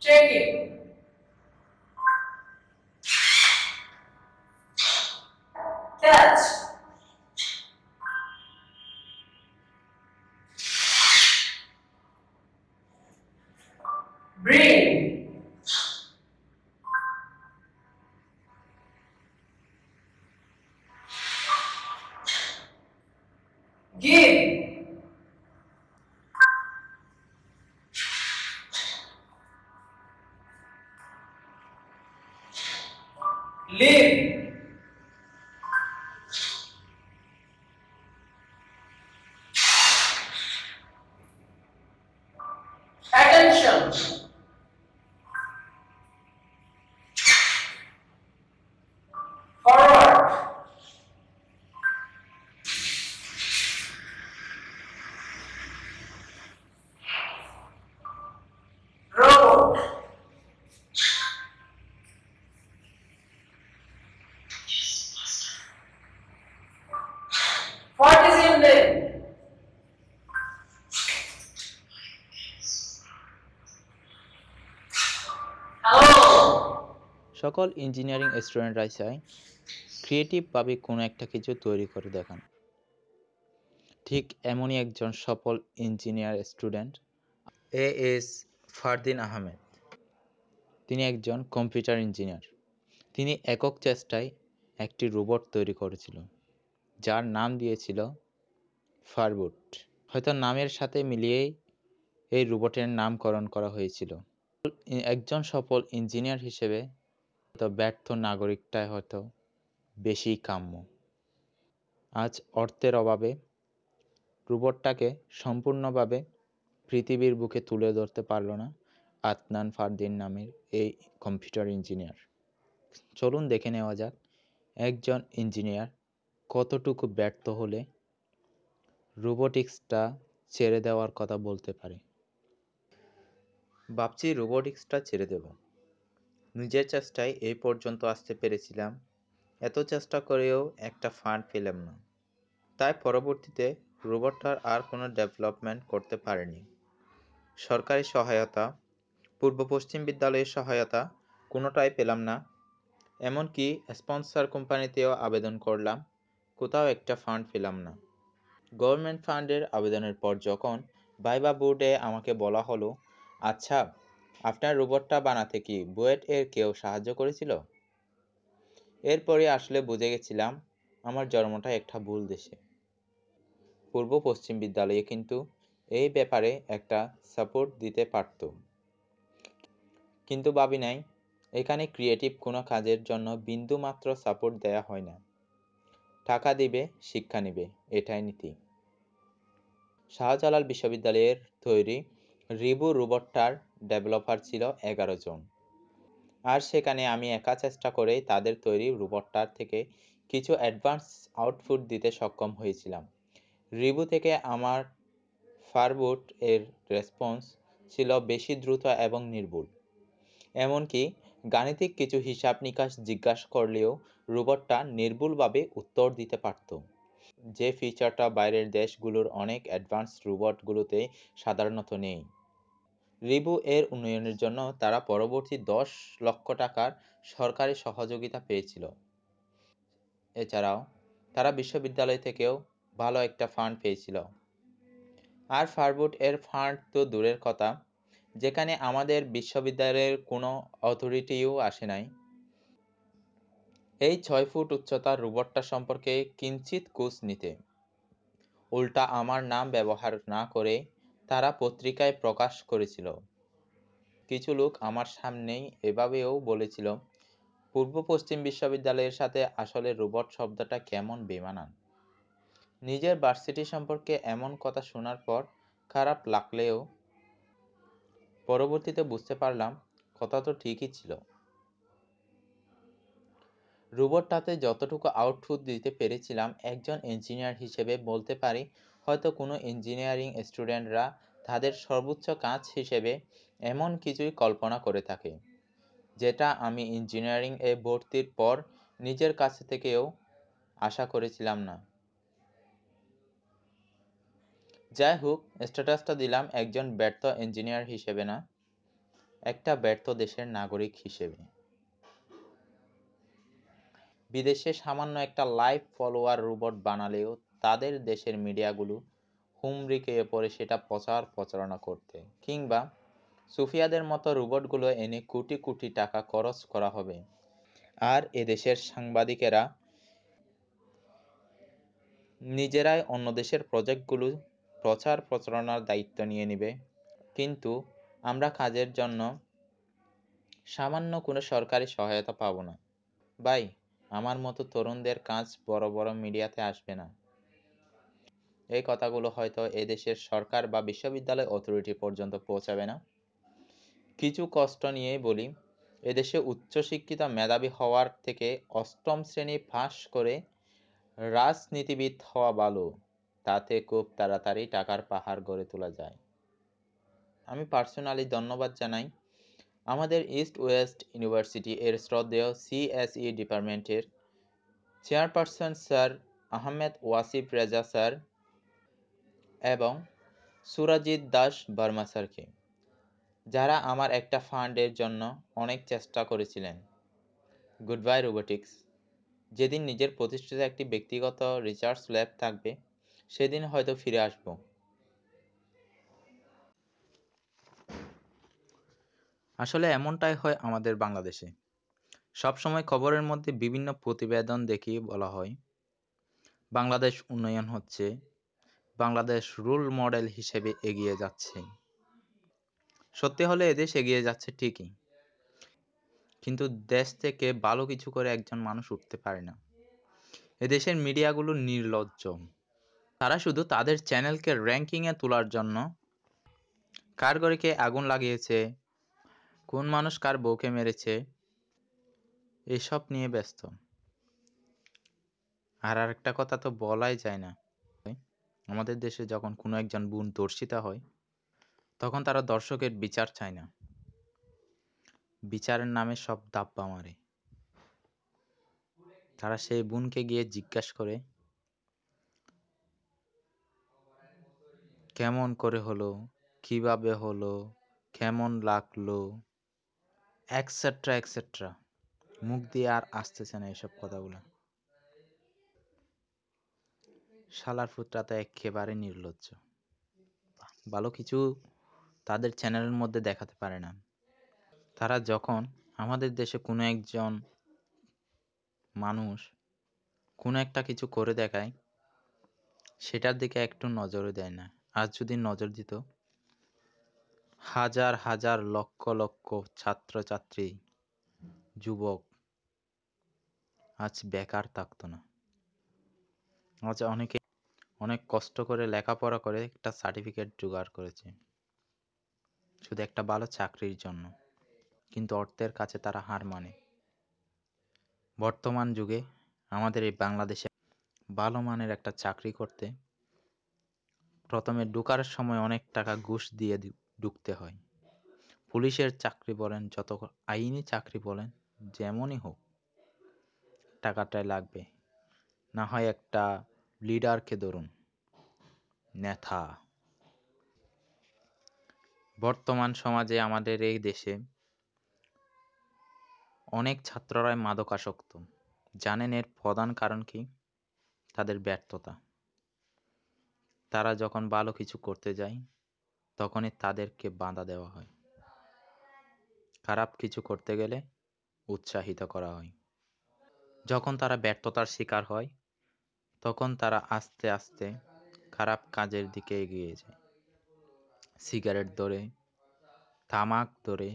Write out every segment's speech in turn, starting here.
Check it. Catch. Bring. Give. Hey, সকল engineering স্টুডেন্টরা চায় ক্রিয়েটিভভাবে কোনো একটা কিছু তৈরি করে দেখান ঠিক এমনই একজন সফল engineer student A S Fardin Ahmed তিনি একজন কম্পিউটার ইঞ্জিনিয়ার তিনি একক চেষ্টায় একটি রোবট তৈরি করেছিল যার নাম দিয়েছিল ফারবুট হয়তো নামের সাথে মিলিয়েই এই রোবটের নামকরণ করা হয়েছিল একজন সফল ইঞ্জিনিয়ার হিসেবে তো ব্যর্থ নাগরিকটাই হয়তো বেশি কাম্য আজ অর্থের অভাবে রোবটটাকে সম্পূর্ণভাবে পৃথিবীর বুকে তুলে ধরতে পারল না আতনান ফারদিন নামের এই কম্পিউটার ইঞ্জিনিয়ার চলুন দেখে নেওয়া যাক একজন ইঞ্জিনিয়ার কতটুকু ব্যর্থ হলে রোবোটিক্সটা ছেড়ে দেওয়ার কথা বলতে পারে ভাবছি রোবোটিক্সটা ছেড়ে দেব নিজের চেষ্টায় এই পর্যন্ত আসতে পেরেছিলাম এত চেষ্টা করেও একটা ফান্ড পেলাম না তাই পরবর্তীতে রোবটটার আর কোনো ডেভেলপমেন্ট করতে পারেনি সরকারি সহায়তা পূর্ব পশ্চিম বিদ্যালয়ের সহায়তা কোনোটাই পেলাম না এমনকি স্পন্সর কোম্পানিতেও আবেদন করলাম কোথাও একটা ফান্ড পেলাম না গভর্নমেন্ট ফান্ডের আবেদনের পর যখন ভাইবা বোর্ডে আমাকে বলা হলো আচ্ছা আপনার রোবটটা বানাতে কি বুয়েট এর কেউ সাহায্য করেছিল এরপরে আসলে বুঝে গেছিলাম আমার জন্মটা একটা ভুল দেশে পূর্ব পশ্চিম বিদ্যালয়ে কিন্তু এই ব্যাপারে একটা সাপোর্ট দিতে পারত কিন্তু ভাবি নাই এখানে ক্রিয়েটিভ কোনো কাজের জন্য বিন্দুমাত্র সাপোর্ট দেয়া হয় না টাকা দিবে শিক্ষা নিবে এটাই নীতি শাহজালাল বিশ্ববিদ্যালয়ের তৈরি রিবু রোবটটার ডেভেলপার ছিল এগারো জন আর সেখানে আমি একা চেষ্টা করেই তাদের তৈরি রোবটটার থেকে কিছু অ্যাডভান্স আউটপুট দিতে সক্ষম হয়েছিলাম রিবু থেকে আমার ফারবুট এর রেসপন্স ছিল বেশি দ্রুত এবং নির্ভুল এমনকি গাণিতিক কিছু হিসাব নিকাশ জিজ্ঞাসা করলেও রোবটটা নির্ভুলভাবে উত্তর দিতে পারত যে ফিচারটা বাইরের দেশগুলোর অনেক অ্যাডভান্স রোবটগুলোতে সাধারণত নেই রিবু এর উন্নয়নের জন্য তারা পরবর্তী দশ লক্ষ টাকার সরকারি সহযোগিতা পেয়েছিল এছাড়াও তারা বিশ্ববিদ্যালয় থেকেও ভালো একটা ফান্ড পেয়েছিল আর ফারবুট এর ফান্ড তো দূরের কথা যেখানে আমাদের বিশ্ববিদ্যালয়ের কোনো অথরিটিও আসে নাই এই ছয় ফুট উচ্চতার রোবটটা সম্পর্কে কিঞ্চিত কোচ নিতে উল্টা আমার নাম ব্যবহার না করে তারা পত্রিকায় প্রকাশ করেছিল কিছু লোক আমার সামনেই এভাবেও বলেছিল পূর্ব পশ্চিম বিশ্ববিদ্যালয়ের সাথে আসলে রোবট শব্দটা কেমন বেমানান নিজের ভার্সিটি সম্পর্কে এমন কথা শোনার পর খারাপ লাগলেও পরবর্তীতে বুঝতে পারলাম কথা তো ঠিকই ছিল রোবটটাতে যতটুকু আউটপুট দিতে পেরেছিলাম একজন ইঞ্জিনিয়ার হিসেবে বলতে পারি হয়তো কোনো ইঞ্জিনিয়ারিং স্টুডেন্টরা তাদের সর্বোচ্চ কাজ হিসেবে এমন কিছুই কল্পনা করে থাকে যেটা আমি ইঞ্জিনিয়ারিং এ ভর্তির পর নিজের কাছ থেকেও আশা করেছিলাম না যাই হোক স্ট্যাটাসটা দিলাম একজন ব্যর্থ ইঞ্জিনিয়ার হিসেবে না একটা ব্যর্থ দেশের নাগরিক হিসেবে বিদেশে সামান্য একটা লাইভ ফলোয়ার রোবট বানালেও তাদের দেশের মিডিয়াগুলো খেয়ে পড়ে সেটা প্রচার প্রচারণা করতে কিংবা সুফিয়াদের মতো রোবটগুলো এনে কোটি কোটি টাকা খরচ করা হবে আর এদেশের সাংবাদিকেরা নিজেরাই অন্য দেশের প্রজেক্টগুলো প্রচার প্রচারণার দায়িত্ব নিয়ে নেবে কিন্তু আমরা কাজের জন্য সামান্য কোনো সরকারি সহায়তা পাব না ভাই আমার মতো তরুণদের কাজ বড় বড় মিডিয়াতে আসবে না এই কথাগুলো হয়তো এদেশের সরকার বা বিশ্ববিদ্যালয় অথরিটি পর্যন্ত পৌঁছাবে না কিছু কষ্ট নিয়েই বলি এদেশে উচ্চশিক্ষিত মেধাবী হওয়ার থেকে অষ্টম শ্রেণী ফাঁস করে রাজনীতিবিদ হওয়া ভালো তাতে খুব তাড়াতাড়ি টাকার পাহাড় গড়ে তোলা যায় আমি পার্সোনালি ধন্যবাদ জানাই আমাদের ইস্ট ওয়েস্ট ইউনিভার্সিটি এর শ্রদ্ধেয় সিএসই ডিপার্টমেন্টের chairperson sir Ahmed Wasif Reza sir এবং সুরজিৎ দাস বর্মা স্যারকে যারা আমার একটা ফান্ডের জন্য অনেক চেষ্টা করেছিলেন গুড বাই রোবোটিক্স যেদিন নিজের প্রতিষ্ঠিত একটি ব্যক্তিগত রিসার্চ ল্যাব থাকবে সেদিন হয়তো ফিরে আসব আসলে এমনটাই হয় আমাদের বাংলাদেশে সবসময় খবরের মধ্যে বিভিন্ন প্রতিবেদন দেখি বলা হয় বাংলাদেশ উন্নয়ন হচ্ছে বাংলাদেশ রোল মডেল হিসেবে এগিয়ে যাচ্ছে সত্যি হলে এদেশ এগিয়ে যাচ্ছে ঠিকই কিন্তু দেশ থেকে ভালো কিছু করে একজন মানুষ উঠতে পারে না এদেশের মিডিয়াগুলো নির্লজ্জ তারা শুধু তাদের চ্যানেলকে র্যাঙ্কিংয়ে তোলার জন্য কার ঘরে কে আগুন লাগিয়েছে কোন মানুষ কার বউকে মেরেছে এসব নিয়ে ব্যস্ত আর আরেকটা কথা তো বলাই যায় না আমাদের দেশে যখন কোনো একজন বোন ধর্ষিতা হয় তখন তারা দর্শকের বিচার চায় না বিচারের নামে সব দাব্বা মারে তারা সেই বোনকে গিয়ে জিজ্ঞাসা করে কেমন করে হলো কিভাবে হলো কেমন লাগলো একসেট্রা একসেট্রা মুখ দিয়ে আর আসতেছে না এসব কথাগুলো শালার ফুতরা তো একেবারে নির্লজ্জ ভালো কিছু তাদের চ্যানেলের মধ্যে দেখাতে পারে না তারা যখন আমাদের দেশে কোনো একজন মানুষ কোনো একটা কিছু করে দেখায় সেটার দিকে একটু নজরও দেয় না আজ যদি নজর দিত হাজার হাজার লক্ষ লক্ষ ছাত্রছাত্রী যুবক আজ বেকার থাকতো না আজ অনেকে অনেক কষ্ট করে লেখাপড়া করে একটা সার্টিফিকেট জোগাড় করেছে শুধু একটা ভালো চাকরির জন্য কিন্তু অর্থের কাছে তারা হার মানে বর্তমান যুগে আমাদের এই বাংলাদেশে ভালো মানের একটা চাকরি করতে প্রথমে ঢুকার সময় অনেক টাকা ঘুষ দিয়ে ঢুকতে হয় পুলিশের চাকরি বলেন যত আইনি চাকরি বলেন যেমনই হোক টাকাটাই লাগবে না হয় একটা লিডারকে ধরুন নেতা বর্তমান সমাজে আমাদের এই দেশে অনেক ছাত্ররাই মাদকাসক্ত জানেন এর প্রধান কারণ কি তাদের ব্যর্থতা তারা যখন ভালো কিছু করতে যায় তখনই তাদেরকে বাঁধা দেওয়া হয় খারাপ কিছু করতে গেলে উৎসাহিত করা হয় যখন তারা ব্যর্থতার শিকার হয় তখন তারা আস্তে আস্তে খারাপ কাজের দিকে এগিয়ে যায় সিগারেট ধরে তামাক ধরে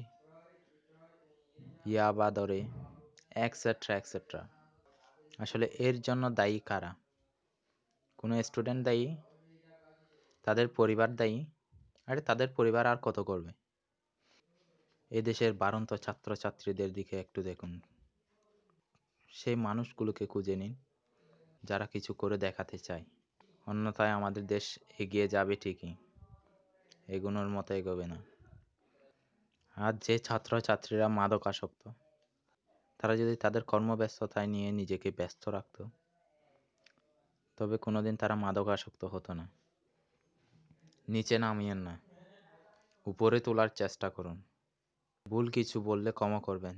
ইয়াবা ধরে এক্সেট্রা এক্সেট্রা আসলে এর জন্য দায়ী কারা কোনো স্টুডেন্ট দায়ী তাদের পরিবার দায়ী আরে তাদের পরিবার আর কত করবে এদেশের বারন্ত ছাত্রছাত্রীদের দিকে একটু দেখুন সেই মানুষগুলোকে খুঁজে নিন যারা কিছু করে দেখাতে চায় অন্যথায় আমাদের দেশ এগিয়ে যাবে ঠিকই এগুনোর মতো এগোবে না আর যে ছাত্রছাত্রীরা আসক্ত তারা যদি তাদের কর্মব্যস্ততায় নিয়ে নিজেকে ব্যস্ত রাখত তবে কোনোদিন তারা মাদক আসক্ত হতো না নিচে নামিয়েন না উপরে তোলার চেষ্টা করুন ভুল কিছু বললে ক্ষমা করবেন